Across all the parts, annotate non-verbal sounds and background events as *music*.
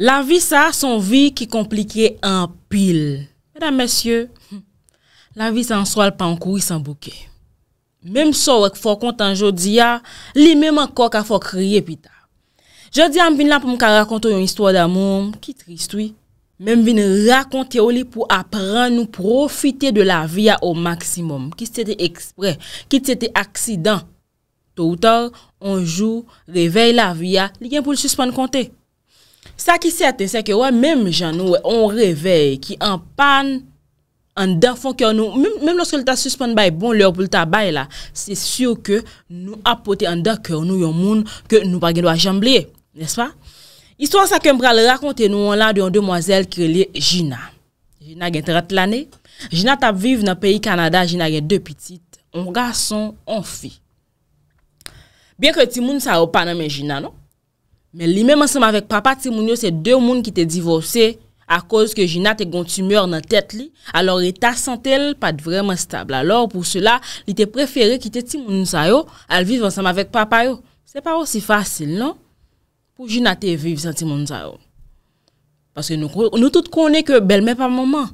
La vi sa son vi ki komplike en pil. Edan mesye, la vi san swal pan koui san bouke. Mem so wek fò kontan jodi ya, li mem an kò ka fò kriye pita. Jodi am vin la pou mwen ka rakonto yon istwa da moun, ki tristwi. Mem vin rakonte ou li pou apren nou profite de la vi ya o maksimum. Ki se te ekspre, ki se te aksidan. To ou to, on jou, revey la vi ya, li gen pou lisuspan konti. Sa ki sete, seke wè, mèm jan nou wè, on revey ki an pan, an da fon kèw nou. Mèm loske louta suspon bay bon, louta bay la, se syo ke nou apote an da kèw nou yon moun ke nou pa genwa jamblè, nespa? Istwa sa kempral, rakonte nou an la di yon demwazel kre li Jina. Jina gen tret lane. Jina tap vive nan peyi Kanada, Jina gen depitit. On gason, on fi. Bien ke ti moun sa wopan an men Jina, non? Men li men ansam avek papa ti moun yo se de moun ki te divorse a koz ke jina te gonti myor nan tet li alor e ta santel pat vreman stable. Alor pou cela, li te preferi ki te ti moun yon sa yo al viv ansam avek papa yo. Se pa osi fasil, non? Pou jina te eviv san ti moun yon sa yo. Paske nou tout konen ke bel men pa mouman.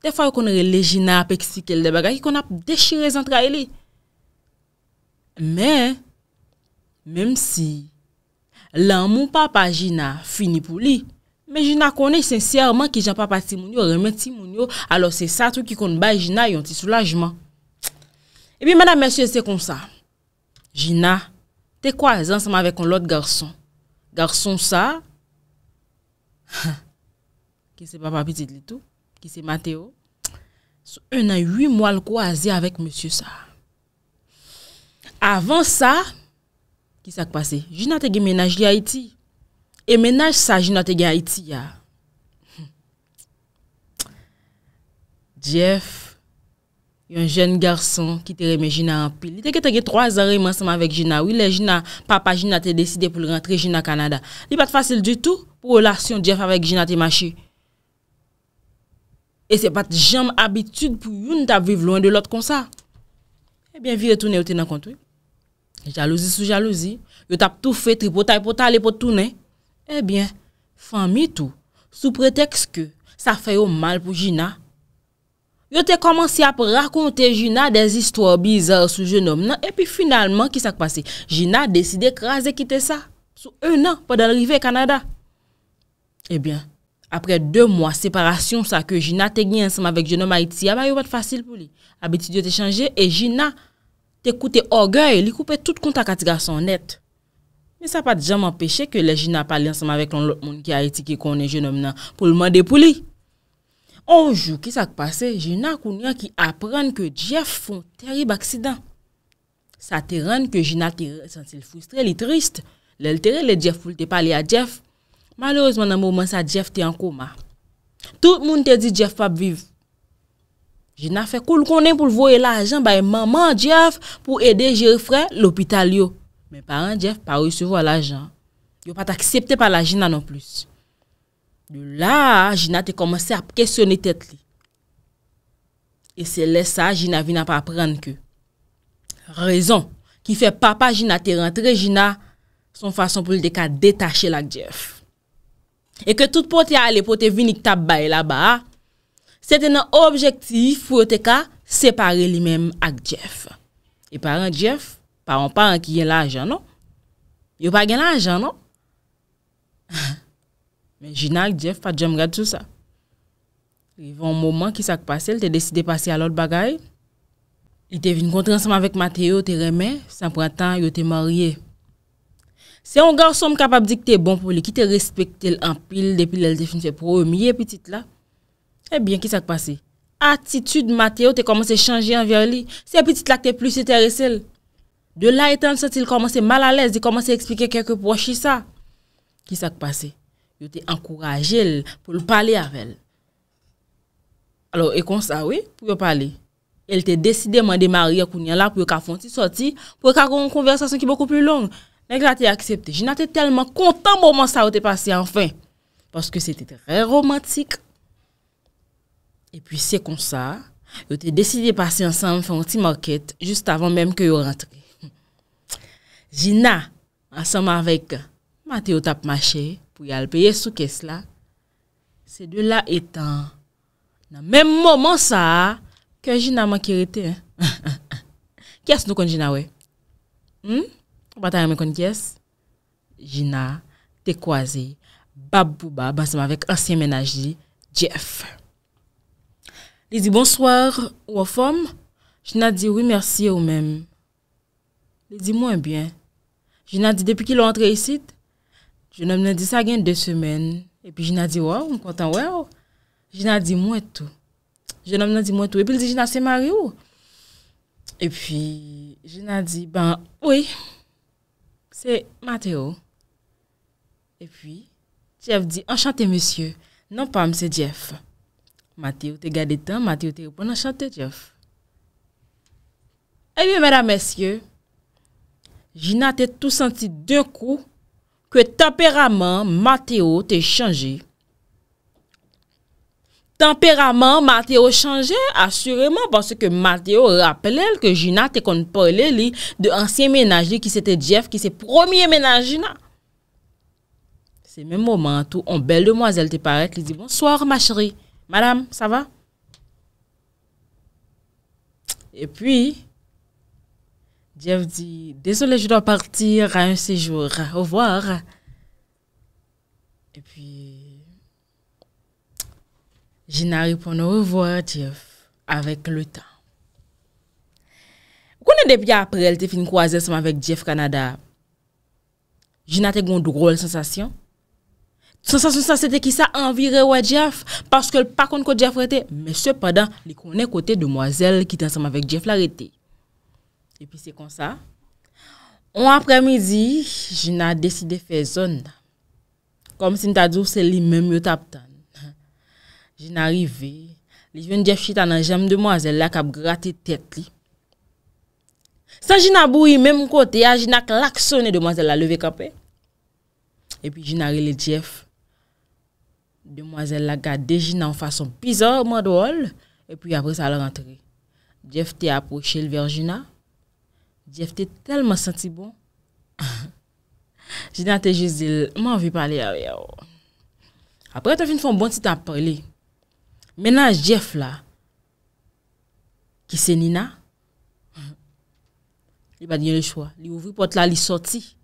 Te fwa yon konen le jina apek si kelde baga ki konen ap dechire zantra e li. Men, menm si... Lan moun papa Gina finipou li. Men Gina konen sensyerman ki jan papa ti moun yo, remen ti moun yo, alo se sa tou ki kon bay Gina yon ti soulajman. E pi mena monsye se kon sa. Gina, te kwa zan seman vek kon lot garson. Garson sa, *laughs* ki se papa piti li tou, ki se Mateo, sou enay yu mwal kwa zi avek monsye sa. Avan sa, Ki sa k pase? Jina te gen menaj li Haiti. E menaj sa jina te gen Haiti ya. Hmm. Jeff, yon jen garson ki te reme jina an pil. Li te gen te gen 3 an remansanman vek jina. Ou li jina, papa jina te deside pou l rentre jina Kanada. Li pat fasil du tout pou olasyon Jeff avek jina te machi. E se pat jam abitude pou yon ta vive loin de lot kon sa. Ebyen eh vi retoune ou te nan kontoui. Jalousi sou jalousi, yo tap tou fè tri potay potay le potounè. Ebyen, eh fami tou, sou preteks ke, sa fè yo mal pou Gina. Yo te komansi ap rakonte Gina des istwa bizar sou jenom nan, epi finalman ki sa kpase, Gina deside krasè kite sa, sou unan podan rive Kanada. Ebyen, eh apre de mwa separasyon sa ke Gina te gni ansama vek jenom Haiti, ya ba yo pat fasil pou li. Abitid yo te chanje, e Gina... Te koute orga e li koupe tout konta katiga son net. Me sa pa dijam empeshe ke le jina pali ansama vek lon lot moun ki a eti ki konen jenom nan pou lman depou li. Onjou ki sa k pase, jina kounen ki apren ke Jeff foun terib aksidan. Sa te ren ke jina te sensil frustre li trist. Lel teri le Jeff foul te pali a Jeff. Malorozman nan moumen sa Jeff te an koma. Tout moun te di Jeff fap viv. Jina fè kou l konen pou l voye la ajan baye maman Jeff pou ede jiri frè l opital yo. Men paran Jeff parou se voye la ajan. Yo pat aksepte pa la jina non plus. Yo la jina te komanse ap kèsoni tèt li. E se lè sa jina vina pa aprenn ke. Rezon ki fè papa jina te rentre jina son fason pou l deka detache la Jeff. E ke tout pote ale pote vinik tab baye la ba a. se te nan objekti fwo yo te ka separe li menm ak Jeff. E paran Jeff, paran paran ki gen la ajan, no? Yo pa gen la ajan, no? Men, jina ak Jeff, pa djem gade sou sa. Rive an mouman ki sak pase, el te deside pase alot bagay. El te vin kontransman vek Mateo, te remen, san pratan yo te marye. Se an garsom kapab di ki te bon pou li, ki te respektel an pil depil el te finse promye pitit la, Ebyen, eh kisak pase? Atitude Mateo te komanse chanje anver li. Se petit la te plus etere sel. De la etan se ti l komanse mal alèz di komanse eksplike kèkè prochi sa. Kisak pase? Yo te ankoraje l pou l pale avel. Alo, ekon sa we pou yo pale. El te deside mande marye akouni an la pou yo ka fonti soti pou yo ka kon konversasyon ki boku pli long. Nèk la te aksepte. Je natte telman kontan mouman sa yo te pase anfen. Paske se te tre romantik anwen. E pi se kon sa, yo te deside pase ansam fè yon ti market just avan mèm ke yo rentre. Gina, ansam avèk Mateo tap mache pou yal peye sou kes la, se de la etan nan mèm mòman sa, ke Gina man kirete. Kyes nou kon Gina we? Hmm? A pata yon mè kon kyes? Gina, te kwa zè, bab pou bab, ansam avèk ansen menaj di Jeff. Il dit bonsoir ou en forme. n'a dit oui, merci ou même. Il dit moins bien. Je n'a dit depuis qu'il est entré ici, je ne dit ça gain deux semaines. Et puis je n'a dit ouais je suis content, waouh. Gina dit moins tout. Je Je n'a dit moins tout. Et puis il dit Gina c'est marié ou? Et puis je n'a dit ben oui, c'est Mathéo. Et puis Jeff dit enchanté monsieur. Non pas monsieur Jeff. Mateo te gade tan, Mateo te yon bonan chante, Jeff. E eh bi, mèdam, mèsyè, jina te tout senti dè kou kwe temperament Mateo te chanje. Temperament Mateo chanje, asurèman, pwansè ke Mateo rappelèl ke jina te konpoy lè li dè ansyen ménage li ki se te Jeff ki se promye ménage jina. Se mèm moment ou on bel demoisèl te parek, li di, bonsoir, ma chèri. Madame, ça va Et puis, Jeff dit, désolé, je dois partir à un séjour. Au revoir. Et puis, Gina répond au revoir, Jeff, avec le temps. Quand depuis après, elle fait une croiser avec Jeff Canada, Gina a eu une drôle sensation. Son sa, son sa, se te ki sa anvire waj Jeff paske l pakon kote Jeff rete. Mè sepadan, li konè kote demoiselle ki tansem avèk Jeff la rete. E pi se kon sa, on apre midi, jina deside fè zon. Kom sin ta dour se li mèm yo tap tan. Jina rive, li ven Jeff chit anan jem demoiselle la kap gratè tèt li. San jina bou y mèm kote, a jina klak sonè demoiselle la leve kapè. E pi jina rive le Jeff, Demoiselle la gardé Gina en façon bizarre, drôle. Et puis après, ça a rentré. Jeff t'a approché le Virginia. Jeff t'a tellement senti bon. *laughs* Gina t'a juste dit, moi, envie parler avec elle. Après, t'as fini de faire un bon petit à parler. Maintenant, Jeff là, qui c'est Nina, *laughs* il va dire le choix. Il ouvre la porte là, il sortit.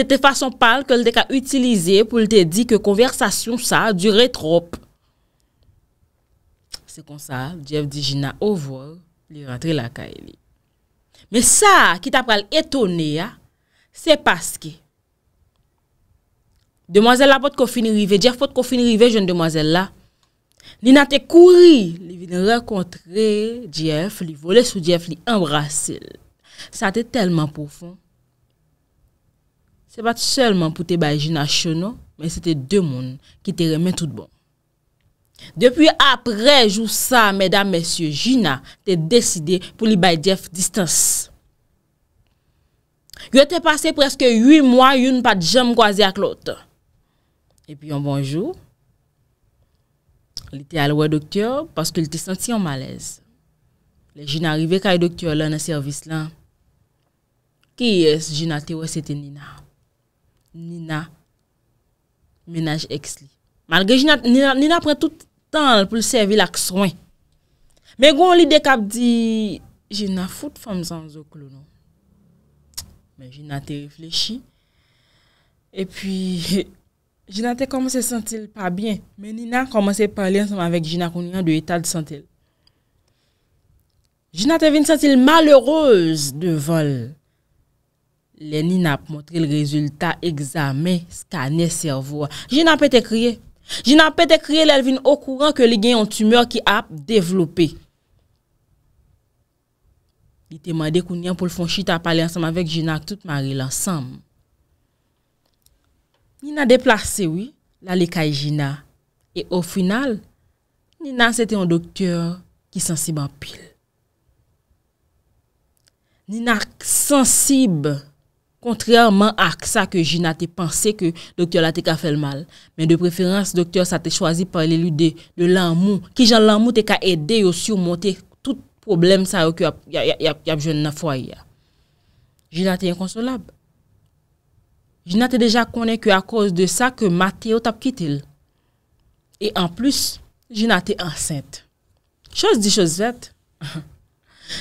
se te fason pal ke l de ka utilize pou l de di ke konversasyon sa dure trop. Se kon sa, Djev di jina, ovo, li rentre la ka e li. Me sa ki ta pral etone ya, se paske. Demoazel la pot konfini rive, Djev pot konfini rive, jen Demoazel la. Li nan te kouri, li vine rekontre Djev, li vole sou Djev, li embrase. Sa te telman poufoun. Se pat selman pou te bay jina chonon, men se te demoun ki te remen tout bon. Depi apre jou sa, medan mesye, jina te deside pou li bay def distans. Yo te pase preske yu mwa yun pat jem kwa zi ak lot. E pi yon bonjou, li te alwe doktyor, paske li te senti yon malez. Le jina arrive kwa yon doktyor lan an servis lan. Ki yon jina te wese te nina? Nina menaj ex li. Malge Nina pren tout tan pou l sevi l akswen. Men gwen li dekap di, jina foute fom san zoklo non. Men jina te reflechi. E pi, jina *laughs* te komanse sentil pa bien. Men Nina komanse pale ansanman vek jina konina de etat de sentil. Jina te ven sentil maleroz de vol. Le nina ap motre l rezultat, examen, skane servou. Jina ap pete kriye. Jina ap pete kriye l elvin au kouran ke li gen yon tumeur ki ap devlopi. Li temande kou nyan pou l fonchi ta pale ansam avèk jina ak tout mari l ansam. Nina deplase wè, la li kaye jina. E au final, nina sete yon doktèr ki sensib apil. Nina sensib kontrèrman ak sa ke jina te panse ke doktor la te ka fel mal, men de preferans doktor sa te chwazi par lè lù de l'an mou, ki jan l'an mou te ka edè yo sou montè tout problem sa yo ki ap joun na fwaya. Jina te yon konsolab. Jina te deja konen ke a kòz de sa ke matè yo tap kitil. E an plus, jina te ansènt. Chos di chos vèt.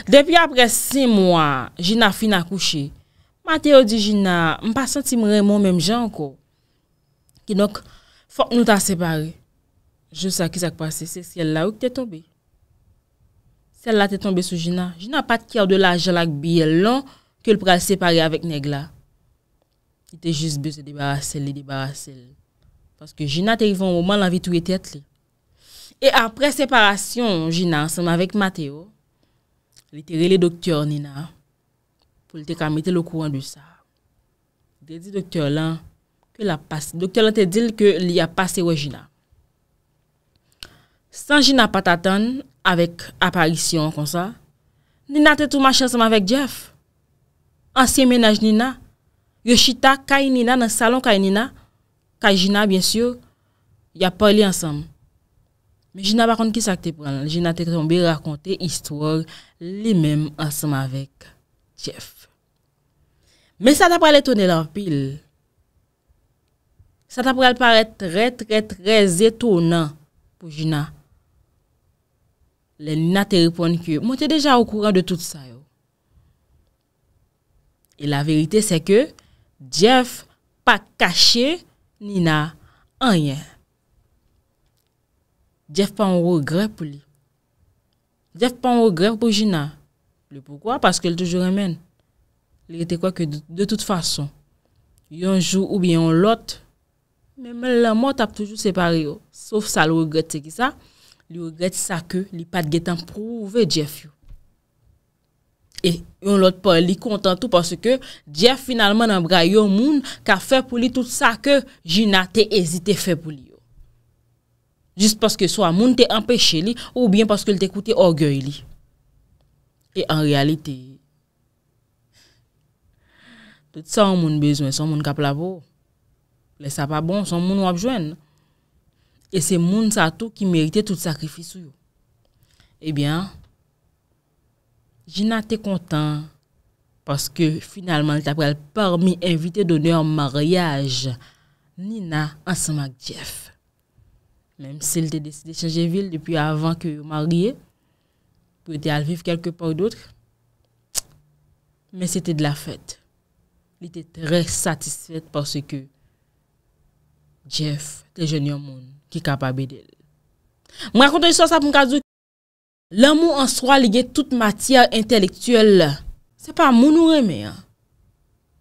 Depi apre 6 mwa, jina fin akouchè. Mateo di jina, mpa senti mre mwen menm janko. Ki nok, fok nou ta separe. Je sa ki sa kwa se, se skel la ou te tombe. Skel la te tombe sou jina. Jina pat ki yo de la jalak biye lon, ke l pra separe avek neg la. Te jist be se debarase li, debarase li. Paske jina te rivan waman la vi tou e tet li. E apre separasyon jina, ansem avek Mateo, li tere le doktyor nina, pou li te kamite lo kouan du sa. De di doktor lan, doktor lan te dil ke li a pase wè jina. San jina pata ton, avek aparisyon kon sa, nina te toumache ansan mavek Jeff, ansyen menaj nina, Yoshita, kai nina, nan salon kai nina, kai jina, bien syo, ya pa li ansan. Men jina bakon ki sa te pran, jina te krombe, rakonte, istor, li men ansan mavek. Jef. Men sa ta pral etone lan pil. Sa ta pral paret tre, tre, tre zetounan pou jina. Le nina te ripon ki yo. Mwen te deja ou kouran de tout sa yo. E la verite se ke, Jef pa kache nina anyen. Jef pa ou grep pou li. Jef pa ou grep pou jina. Jef pa ou grep pou jina. Lè poukwa? Paske lè toujou remen. Lè te kwa ke de tout fason. Yon jou ou bi yon lot, men men la mot ap toujou separe yo. Oh. Sof sa lè ou gret se ki sa, lè ou gret sa ke li pat getan prouve Jeff yo. E yon lot pa li kontantou paske Jeff finalman an bra yo moun ka fe pou li tout sa ke jina te ezite fe pou li yo. Jist paske so a moun te empèche li ou bi parceke lè te koute orgue li yo. Et en réalité, tout ça, on a besoin, son monde qui la peau. ça pas bon, son monde a besoin. Et c'est monde ça qui méritait tout sacrifice. Eh bien, Gina était content parce que finalement, elle parmi invités d'honneur mariage Nina ensemble avec Jeff. Même s'il a décidé de changer de ville depuis avant que marié, Ou te alviv kelkepon doutre. Men se te de la fèt. Li te tre satisfèt porsè ke Jeff te jenye moun ki kapabè de lè. Mwen akonte yon sò sa pou mkazu lè moun ansoa li gen tout matyè entelektuel. Se pa moun ou remè.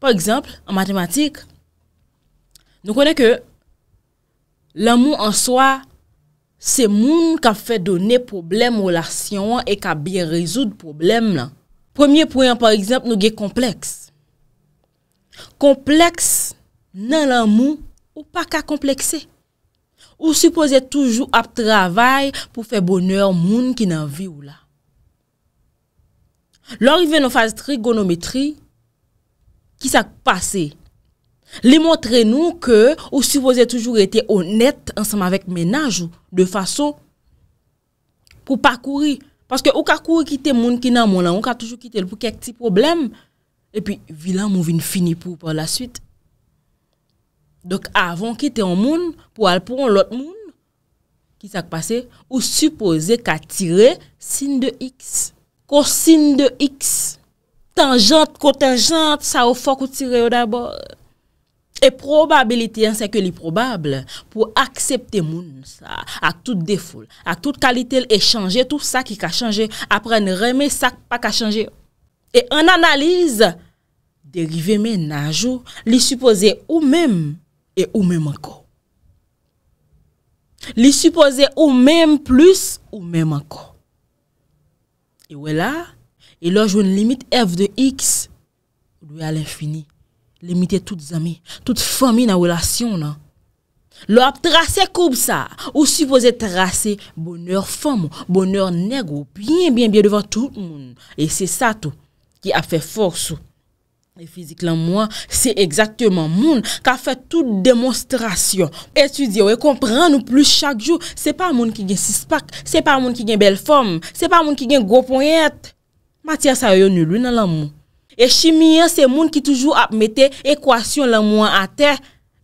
Po ekzamp, an matematik, nou konè ke lè moun ansoa Se moun ka fè donè problem ou lasyon e ka bie rezoud problem la. Premier pouyen, par exemple, nou ge kompleks. Kompleks nan lan moun ou pa ka kompleksè. Ou suppose toujou ap travay pou fè boner moun ki nan vi ou la. Lò rive nou faz trigonometri ki sa kou pasey. Li montre nou ke ou supose toujou ete onet ansama vek menaj ou de fason pou pa kouri. Paske ou ka kouri kite moun ki nan moun an, ou ka toujou kite l pou kek ti problem. E pi vilan mou vin fini pou pou la suite. Dok avon kite an moun pou alpou an lot moun. Ki sak pase? Ou supose ka tire sin de x. Ko sin de x. Tangente, kontangente, sa ou fok ou tire yo dabor. E probabilite yon se ke li probable pou aksepte moun sa a tout defoul, a tout kalite l'e chanje, tout sa ki ka chanje, apre ne reme sa pa ka chanje. E an analize, derive men a jou, li suppose ou men e ou men man ko. Li suppose ou men plus ou men man ko. E wè la, e lò joun limit f de x, lò al infini. Limite tout zami, tout fami nan wèlasyon nan. Lò ap trase koub sa, ou suppose trase bonèr fam, bonèr neg ou bien, bien, bien devan tout moun. E se sa tou, ki a fè fòrsou. E fizik lan moun, se exaktèman moun, ka fè tout démonstrasyon. Et su diyo, e kompran nou plus chak jou, se pa moun ki gen sispak, se pa moun ki gen bel fòm, se pa moun ki gen gòponyet. Matya sa yo nou lou nan lan moun. Et chimien c'est monde qui toujours a mettre équation à à terre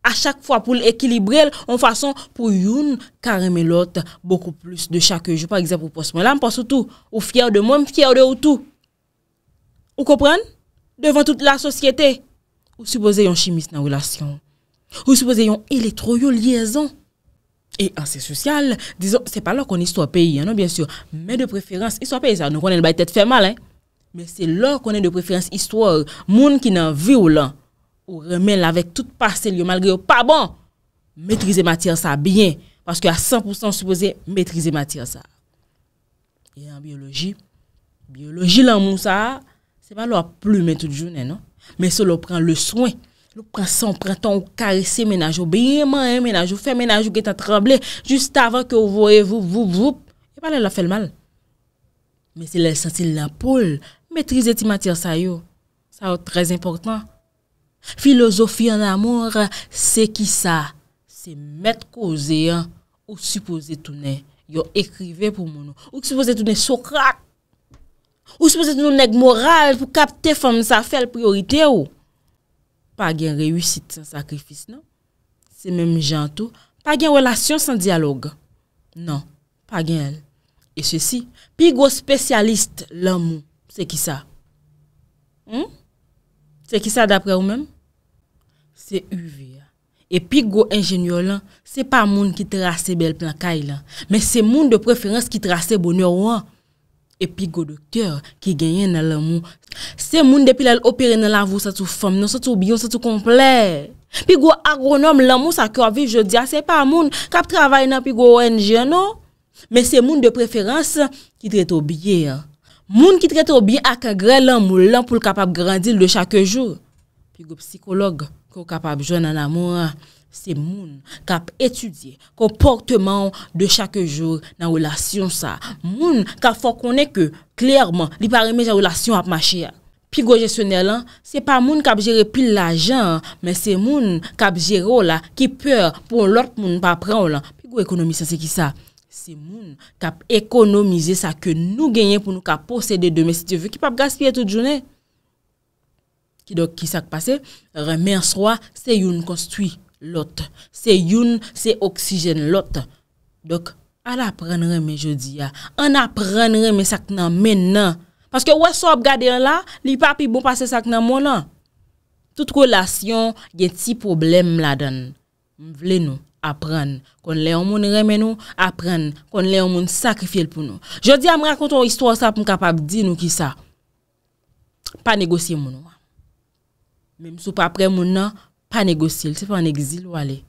à chaque fois pour l'équilibrer en façon pour une youn l'autre l'autre beaucoup plus de chaque jour. Par exemple, pour moi là, pas ou ou fier de moi, fier de ou Vous Ou devant toute tout la société, ou supposez en chimiste nan relation Ou supposez yon électro liaison Et assez social, disons, c'est pas là qu'on histoire pays, hein, non, bien sûr. Mais de préférence, histoire pays, ça, nous connaît le bail tête fait mal, hein. Mais c'est là qu'on est de préférence histoire. monde qui n'en violent ou remèle avec toute passé malgré pas bon. Maîtriser matière ça bien parce que à 100% supposé maîtriser matière ça. Et en biologie, biologie l'amour ça, c'est pas leur plume toute journée non, mais c'est on prend le soin. Le prend printemps, on caresser ménage, bien un ménage, faire ménage qui tremblé juste avant que vous voyez vous vous vous et pas là fait le mal. Mais c'est l'essentiel la poule Metrize ti matyar sa yo. Sa yo trez important. Filosofi an amour, se ki sa, se met koze an, ou suppose toune yo ekrive pou mouno. Ou suppose toune sokrat. Ou suppose toune neg moral pou kapte fom sa fel priorite yo. Pa gen rewisit san sakrifis, non? Se menmijan tou. Pa gen relasyon san dialog. Non, pa gen el. E se si, pi go spesyalist lan moun. Se ki sa? Se ki sa dapre ou men? Se UV ya. E pi go enjenyo lan, se pa moun ki trase bel plakay lan. Men se moun de preferans ki trase bonyo wan. E pi go doktor ki genyen nan lan moun. Se non, ah, moun depil al operen nan lavo sa tou fom nan, sa tou biyon, sa tou komple. Pi go agronom lan moun sa kwa viv je diya, se pa moun. Kap travay nan pi go enjenyo. Men se moun de preferans ki trase bonyo wan. Moun ki trete obye ak agre lan moun lan pou l kapap grandil de chake jour. Pi go psikolog ko kapap joun nan la moun, se moun kap etudye komportman de chake jour nan relasyon sa. Moun kap fokone ke, klerman, li pareme jan relasyon ap machia. Pi go jesone lan, se pa moun kap jere pil la jan, men se moun kap jero la ki peur pou l orp moun pa pran lan. Pi go ekonomisa se ki sa. Se moun kap ekonomize sa ke nou genyen pou nou kap posede de mesidyeve ki pap gaspye tout jounen. Ki dok ki sak pase, remen swa, se youn konstwi lot. Se youn, se oksijen lot. Dok, an aprenre me jodi ya. An aprenre me sak nan men nan. Paske wè sop gade an la, li papi bon pase sak nan moun nan. Tout kou lasyon, gen ti problem la dan. Mvle nou. apprendre. Qu'on les a monde, remet nous, apprendre. Qu'on les un monde, sacrifier pour nous. Je dis à me raconter une histoire ça pour capable de dire nous qui ça. Pas négocier mon Même si pas après mon nom, pas négocier, c'est pas en exil ou aller.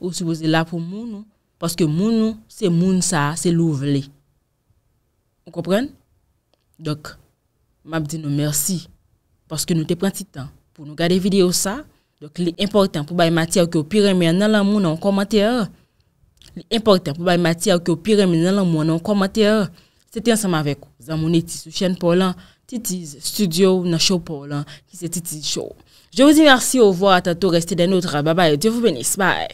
Ou supposé là pour nom, parce que nom, c'est mon ça, c'est l'ouvlé. Vous comprenez Donc m'a dit nous merci parce que nous te pris du temps pour nous garder vidéo ça donc, l'important pour les matières qui pyramide dans l'amour en commentaire. L'important pour les matières qui pyramide dans l'amour en commentaire. C'était ensemble avec vous. Zamouneti sur chaîne Paulin, hein. Titi's Studio, dans show Paulin, hein, qui c'est Titi's Show. Je vous dis merci, au revoir, à tantôt, restez des nôtres. Bye bye, Dieu vous bénisse, bye.